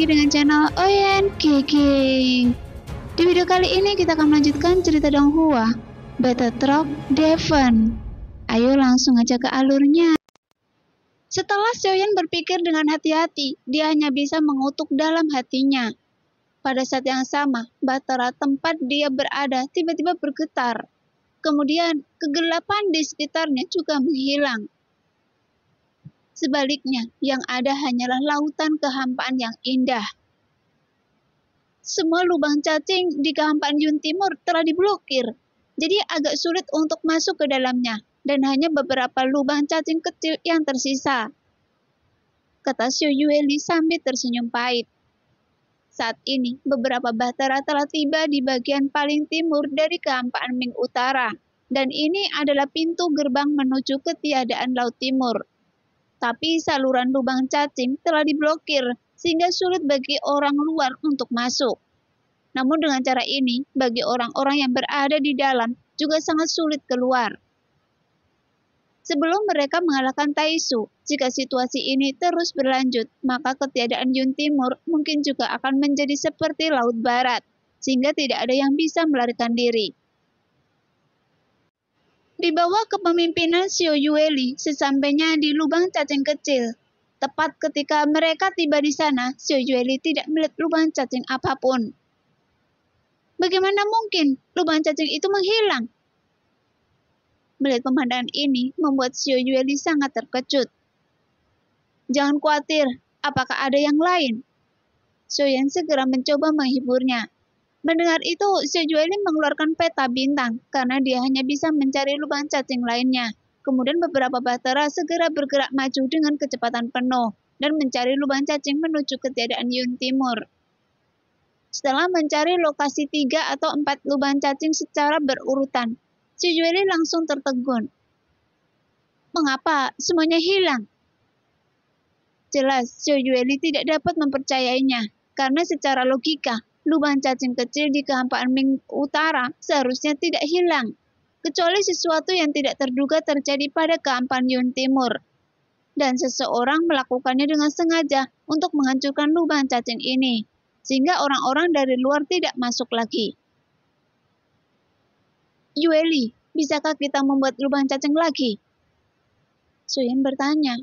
lagi dengan channel Oyen Kicking. Di video kali ini kita akan melanjutkan cerita Donghua, Battle Troop Devon. Ayo langsung aja ke alurnya. Setelah Xiaoyan berpikir dengan hati-hati, dia hanya bisa mengutuk dalam hatinya. Pada saat yang sama, batara tempat dia berada tiba-tiba bergetar. Kemudian, kegelapan di sekitarnya juga menghilang Sebaliknya, yang ada hanyalah lautan kehampaan yang indah. Semua lubang cacing di kehampaan Yun Timur telah diblokir, jadi agak sulit untuk masuk ke dalamnya, dan hanya beberapa lubang cacing kecil yang tersisa. Kata Xiu Yueli sambil tersenyum pahit. Saat ini, beberapa bahtera telah tiba di bagian paling timur dari kehampaan Ming Utara, dan ini adalah pintu gerbang menuju ketiadaan Laut Timur tapi saluran lubang cacing telah diblokir sehingga sulit bagi orang luar untuk masuk. Namun dengan cara ini, bagi orang-orang yang berada di dalam juga sangat sulit keluar. Sebelum mereka mengalahkan Taisu, jika situasi ini terus berlanjut, maka ketiadaan Yun Timur mungkin juga akan menjadi seperti Laut Barat, sehingga tidak ada yang bisa melarikan diri di bawah kepemimpinan Sio Yueli sesampainya di lubang cacing kecil. Tepat ketika mereka tiba di sana, Sio Yueli tidak melihat lubang cacing apapun. Bagaimana mungkin lubang cacing itu menghilang? Melihat pemandangan ini membuat Sio Yueli sangat terkejut. Jangan khawatir, apakah ada yang lain? Xiao Yan segera mencoba menghiburnya. Mendengar itu, Sejueli mengeluarkan peta bintang karena dia hanya bisa mencari lubang cacing lainnya. Kemudian beberapa bahtera segera bergerak maju dengan kecepatan penuh dan mencari lubang cacing menuju ketiadaan Yun Timur. Setelah mencari lokasi tiga atau empat lubang cacing secara berurutan, Sejueli langsung tertegun. Mengapa semuanya hilang? Jelas, Sejueli tidak dapat mempercayainya karena secara logika lubang cacing kecil di kehampaan Ming Utara seharusnya tidak hilang, kecuali sesuatu yang tidak terduga terjadi pada kehampaan Yun Timur. Dan seseorang melakukannya dengan sengaja untuk menghancurkan lubang cacing ini, sehingga orang-orang dari luar tidak masuk lagi. Yueli, bisakah kita membuat lubang cacing lagi? Suyin bertanya.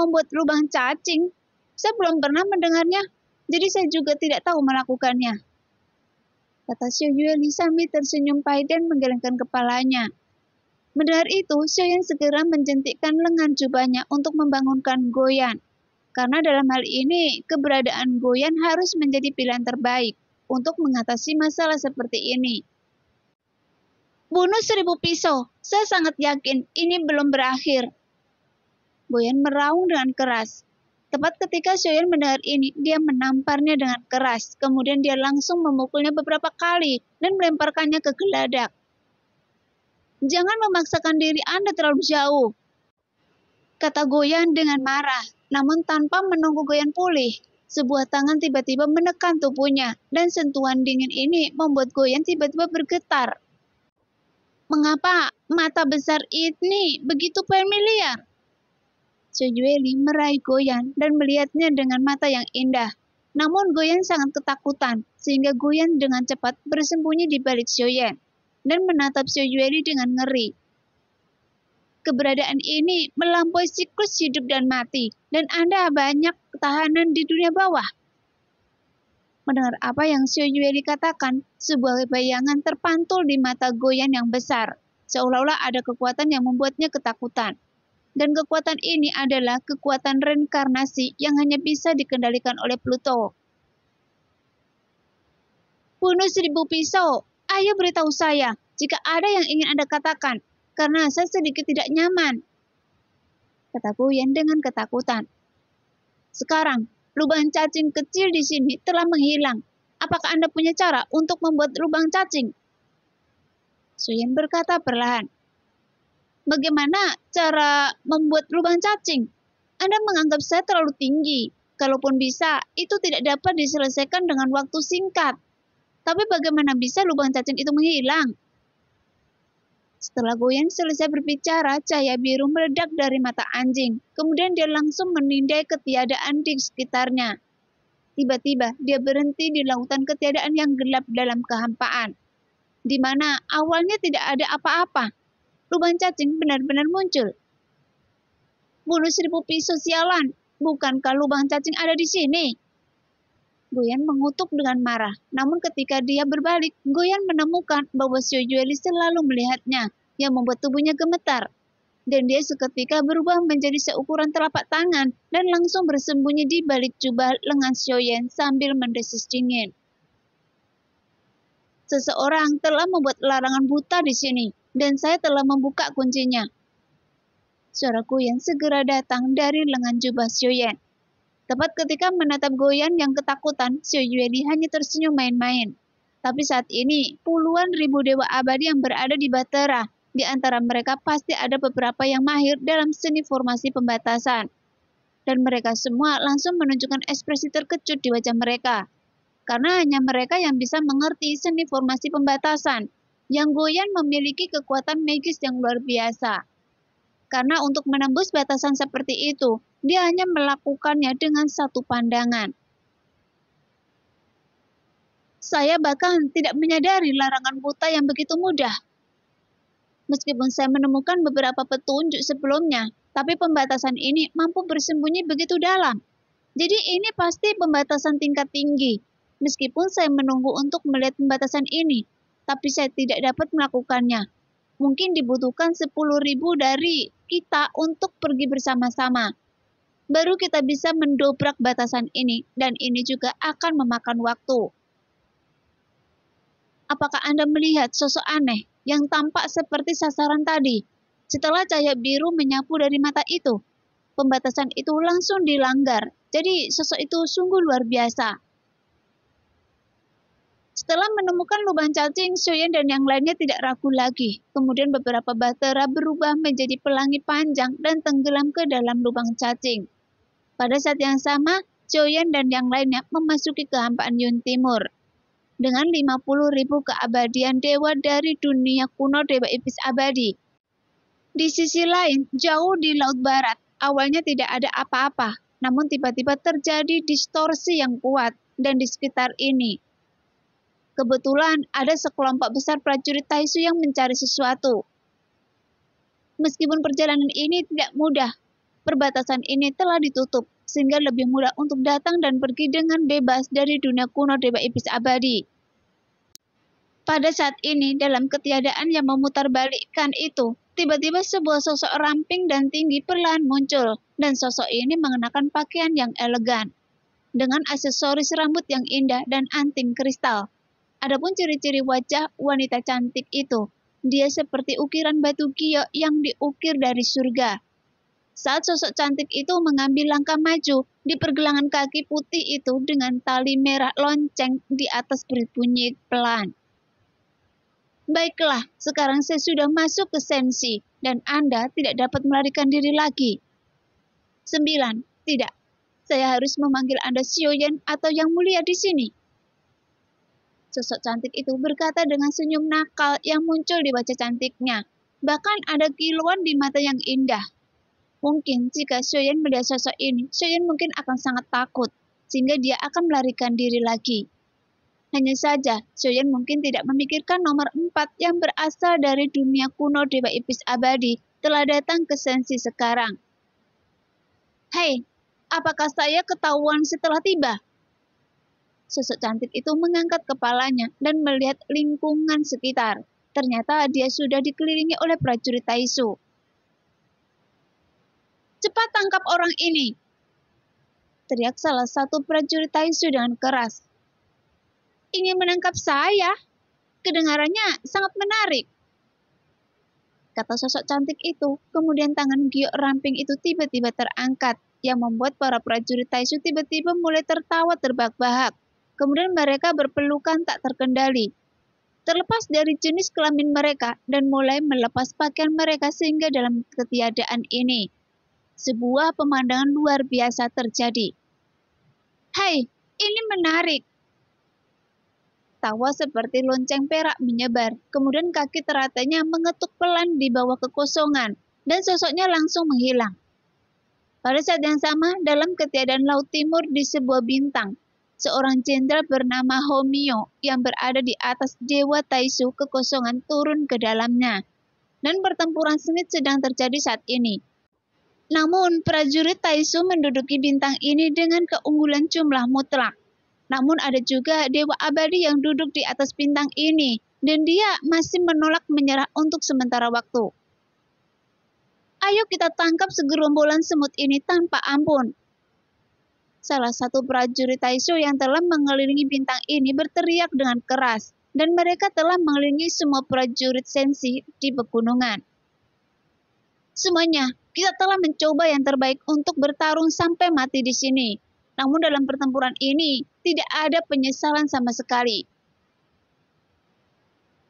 Membuat lubang cacing? Saya belum pernah mendengarnya. Jadi saya juga tidak tahu melakukannya. Kata Xiao Shoyueli sambil tersenyum pahit dan menggelengkan kepalanya. Mendengar itu, Xiao Yuan segera menjentikkan lengan jubahnya untuk membangunkan Goyan. Karena dalam hal ini, keberadaan Goyan harus menjadi pilihan terbaik untuk mengatasi masalah seperti ini. Bunuh seribu pisau, saya sangat yakin ini belum berakhir. Goyan meraung dengan keras. Tepat ketika Soyeon mendengar ini, dia menamparnya dengan keras. Kemudian dia langsung memukulnya beberapa kali dan melemparkannya ke geladak. Jangan memaksakan diri Anda terlalu jauh, kata Goyan dengan marah. Namun tanpa menunggu Goyan pulih, sebuah tangan tiba-tiba menekan tubuhnya dan sentuhan dingin ini membuat Goyan tiba-tiba bergetar. Mengapa mata besar ini begitu familiar? Sejueli meraih Goyan dan melihatnya dengan mata yang indah. Namun Goyan sangat ketakutan, sehingga Goyan dengan cepat bersembunyi di balik Shoyan dan menatap Shoyueli dengan ngeri. Keberadaan ini melampaui siklus hidup dan mati, dan Anda banyak ketahanan di dunia bawah. Mendengar apa yang Shoyueli katakan, sebuah bayangan terpantul di mata Goyan yang besar, seolah-olah ada kekuatan yang membuatnya ketakutan. Dan kekuatan ini adalah kekuatan reinkarnasi yang hanya bisa dikendalikan oleh Pluto. Bunuh seribu pisau, ayo beritahu saya jika ada yang ingin Anda katakan, karena saya sedikit tidak nyaman. Kata Yen dengan ketakutan. Sekarang, lubang cacing kecil di sini telah menghilang. Apakah Anda punya cara untuk membuat lubang cacing? Suyen berkata perlahan. Bagaimana cara membuat lubang cacing? Anda menganggap saya terlalu tinggi. Kalaupun bisa, itu tidak dapat diselesaikan dengan waktu singkat. Tapi bagaimana bisa lubang cacing itu menghilang? Setelah Goyen selesai berbicara, cahaya biru meledak dari mata anjing. Kemudian dia langsung menindai ketiadaan di sekitarnya. Tiba-tiba, dia berhenti di lautan ketiadaan yang gelap dalam kehampaan. Di mana awalnya tidak ada apa-apa, lubang cacing benar-benar muncul. Bulu seribu pisau sialan, bukankah lubang cacing ada di sini? Guyan mengutuk dengan marah, namun ketika dia berbalik, Guyan menemukan bahwa Jueli selalu melihatnya, yang membuat tubuhnya gemetar. Dan dia seketika berubah menjadi seukuran telapak tangan dan langsung bersembunyi di balik jubah lengan Yan sambil mendesis dingin. Seseorang telah membuat larangan buta di sini, dan saya telah membuka kuncinya. Suaraku yang segera datang dari lengan jubah Xiuyan. Tepat ketika menatap Goyan yang ketakutan, Xiu Yueli hanya tersenyum main-main. Tapi saat ini, puluhan ribu dewa abadi yang berada di Batera, di antara mereka pasti ada beberapa yang mahir dalam seni formasi pembatasan. Dan mereka semua langsung menunjukkan ekspresi terkejut di wajah mereka. Karena hanya mereka yang bisa mengerti seni formasi pembatasan. Yang Goyan memiliki kekuatan magis yang luar biasa. Karena untuk menembus batasan seperti itu, dia hanya melakukannya dengan satu pandangan. Saya bahkan tidak menyadari larangan buta yang begitu mudah. Meskipun saya menemukan beberapa petunjuk sebelumnya, tapi pembatasan ini mampu bersembunyi begitu dalam. Jadi ini pasti pembatasan tingkat tinggi. Meskipun saya menunggu untuk melihat pembatasan ini, tapi saya tidak dapat melakukannya. Mungkin dibutuhkan 10.000 dari kita untuk pergi bersama-sama. Baru kita bisa mendobrak batasan ini dan ini juga akan memakan waktu. Apakah Anda melihat sosok aneh yang tampak seperti sasaran tadi? Setelah cahaya biru menyapu dari mata itu, pembatasan itu langsung dilanggar. Jadi sosok itu sungguh luar biasa. Setelah menemukan lubang cacing, Suyen dan yang lainnya tidak ragu lagi. Kemudian beberapa batera berubah menjadi pelangi panjang dan tenggelam ke dalam lubang cacing. Pada saat yang sama, Suyen dan yang lainnya memasuki kehampaan Yun Timur. Dengan 50 ribu keabadian dewa dari dunia kuno Dewa Iblis abadi. Di sisi lain, jauh di Laut Barat, awalnya tidak ada apa-apa. Namun tiba-tiba terjadi distorsi yang kuat dan di sekitar ini Kebetulan ada sekelompok besar prajurit Taisu yang mencari sesuatu. Meskipun perjalanan ini tidak mudah, perbatasan ini telah ditutup sehingga lebih mudah untuk datang dan pergi dengan bebas dari dunia kuno Dewa Iblis Abadi. Pada saat ini, dalam ketiadaan yang memutarbalikkan itu, tiba-tiba sebuah sosok ramping dan tinggi perlahan muncul, dan sosok ini mengenakan pakaian yang elegan, dengan aksesoris rambut yang indah dan anting kristal. Adapun ciri-ciri wajah wanita cantik itu, dia seperti ukiran batu giok yang diukir dari surga. Saat sosok cantik itu mengambil langkah maju di pergelangan kaki putih itu dengan tali merah lonceng di atas berbunyi pelan. Baiklah, sekarang saya sudah masuk ke sensi dan Anda tidak dapat melarikan diri lagi. Sembilan, Tidak. Saya harus memanggil Anda Yan atau Yang Mulia di sini. Sosok cantik itu berkata dengan senyum nakal yang muncul di wajah cantiknya. Bahkan ada kiluan di mata yang indah. Mungkin jika Shoyan melihat sosok ini, Shoyan mungkin akan sangat takut, sehingga dia akan melarikan diri lagi. Hanya saja, Shoyan mungkin tidak memikirkan nomor empat yang berasal dari dunia kuno Dewa Iblis Abadi telah datang ke sensi sekarang. Hei, apakah saya ketahuan setelah tiba? sosok cantik itu mengangkat kepalanya dan melihat lingkungan sekitar. Ternyata dia sudah dikelilingi oleh prajurit Taisu. Cepat tangkap orang ini! Teriak salah satu prajurit Taisu dengan keras. Ingin menangkap saya? Kedengarannya sangat menarik. Kata sosok cantik itu, kemudian tangan giok ramping itu tiba-tiba terangkat yang membuat para prajurit Taisu tiba-tiba mulai tertawa terbahak-bahak. Kemudian mereka berpelukan tak terkendali. Terlepas dari jenis kelamin mereka dan mulai melepas pakaian mereka sehingga dalam ketiadaan ini, sebuah pemandangan luar biasa terjadi. Hai, ini menarik. Tawa seperti lonceng perak menyebar, kemudian kaki teratanya mengetuk pelan di bawah kekosongan, dan sosoknya langsung menghilang. Pada saat yang sama, dalam ketiadaan Laut Timur di sebuah bintang, seorang jenderal bernama Homio yang berada di atas Dewa Taisu kekosongan turun ke dalamnya. Dan pertempuran sengit sedang terjadi saat ini. Namun, prajurit Taisu menduduki bintang ini dengan keunggulan jumlah mutlak. Namun ada juga Dewa Abadi yang duduk di atas bintang ini, dan dia masih menolak menyerah untuk sementara waktu. Ayo kita tangkap segerombolan semut ini tanpa ampun, salah satu prajurit Taisho yang telah mengelilingi bintang ini berteriak dengan keras dan mereka telah mengelilingi semua prajurit sensi di pegunungan. Semuanya, kita telah mencoba yang terbaik untuk bertarung sampai mati di sini. Namun dalam pertempuran ini, tidak ada penyesalan sama sekali.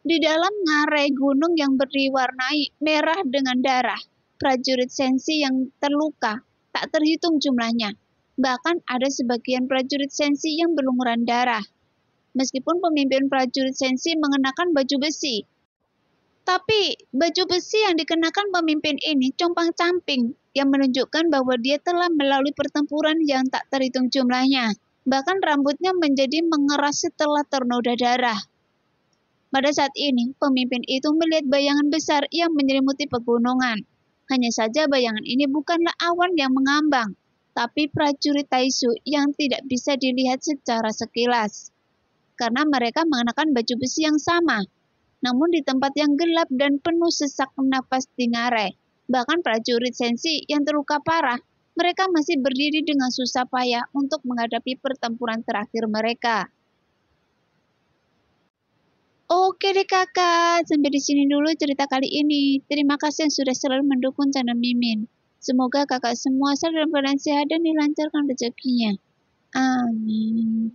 Di dalam ngarai gunung yang berwarnai merah dengan darah, prajurit sensi yang terluka tak terhitung jumlahnya. Bahkan ada sebagian prajurit sensi yang berlumuran darah. Meskipun pemimpin prajurit sensi mengenakan baju besi. Tapi baju besi yang dikenakan pemimpin ini compang-camping yang menunjukkan bahwa dia telah melalui pertempuran yang tak terhitung jumlahnya. Bahkan rambutnya menjadi mengeras setelah ternoda darah. Pada saat ini, pemimpin itu melihat bayangan besar yang menyelimuti pegunungan. Hanya saja bayangan ini bukanlah awan yang mengambang, tapi prajurit Taishu yang tidak bisa dilihat secara sekilas karena mereka mengenakan baju besi yang sama. Namun di tempat yang gelap dan penuh sesak di ngare. bahkan prajurit sensi yang terluka parah, mereka masih berdiri dengan susah payah untuk menghadapi pertempuran terakhir mereka. Oke deh kakak, sampai di sini dulu cerita kali ini. Terima kasih yang sudah selalu mendukung channel Mimin. Semoga kakak semua asal dalam keadaan sehat dan dilancarkan rezekinya. Amin.